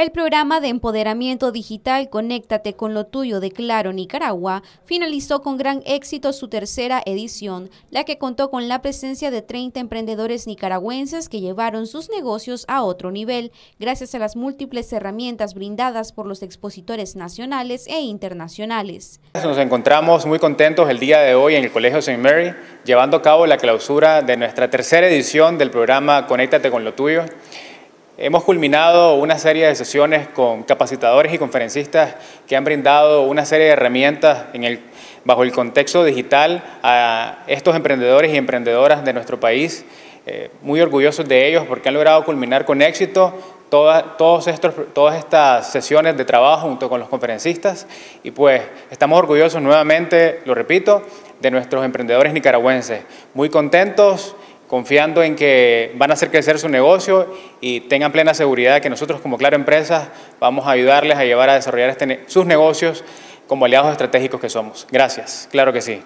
El programa de empoderamiento digital Conéctate con lo tuyo de Claro Nicaragua finalizó con gran éxito su tercera edición, la que contó con la presencia de 30 emprendedores nicaragüenses que llevaron sus negocios a otro nivel, gracias a las múltiples herramientas brindadas por los expositores nacionales e internacionales. Nos encontramos muy contentos el día de hoy en el Colegio St. Mary, llevando a cabo la clausura de nuestra tercera edición del programa Conéctate con lo tuyo. Hemos culminado una serie de sesiones con capacitadores y conferencistas que han brindado una serie de herramientas bajo el contexto digital a estos emprendedores y emprendedoras de nuestro país. Eh, muy orgullosos de ellos porque han logrado culminar con éxito todas estas sesiones de trabajo junto con los conferencistas y pues estamos orgullosos nuevamente, lo repito, de nuestros emprendedores nicaragüenses. Muy contentos confiando en que van a hacer crecer su negocio y tengan plena seguridad de que nosotros como Claro Empresas vamos a ayudarles a llevar a desarrollar este sus negocios como aliados estratégicos que somos. Gracias, claro que sí.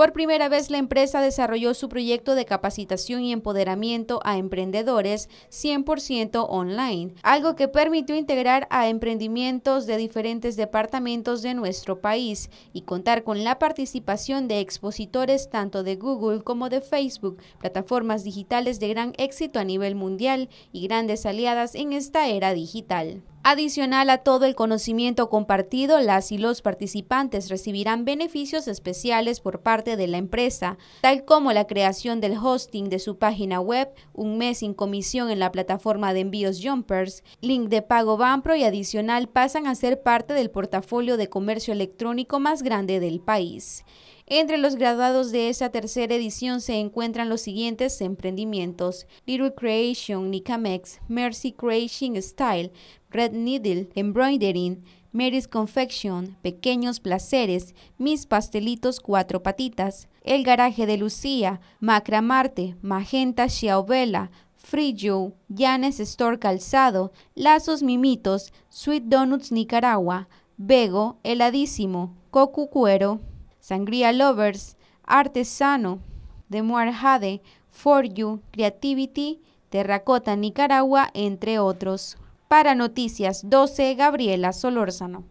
Por primera vez, la empresa desarrolló su proyecto de capacitación y empoderamiento a emprendedores 100% online, algo que permitió integrar a emprendimientos de diferentes departamentos de nuestro país y contar con la participación de expositores tanto de Google como de Facebook, plataformas digitales de gran éxito a nivel mundial y grandes aliadas en esta era digital. Adicional a todo el conocimiento compartido, las y los participantes recibirán beneficios especiales por parte de la empresa, tal como la creación del hosting de su página web, un mes sin comisión en la plataforma de envíos Jumpers, link de pago Banpro y adicional pasan a ser parte del portafolio de comercio electrónico más grande del país. Entre los graduados de esta tercera edición se encuentran los siguientes emprendimientos: Little Creation, Nicamex, Mercy Creation Style, Red Needle, Embroidering, Mary's Confection, Pequeños Placeres, Mis Pastelitos Cuatro Patitas, El Garaje de Lucía, Macramarte, Magenta Vela, Free Joe, Janes Store Calzado, Lazos Mimitos, Sweet Donuts Nicaragua, Vego, Heladísimo, Cocu Cuero, Sangría Lovers, Artesano, de Muarjade, For You, Creativity, Terracota Nicaragua, entre otros. Para Noticias 12, Gabriela Solórzano.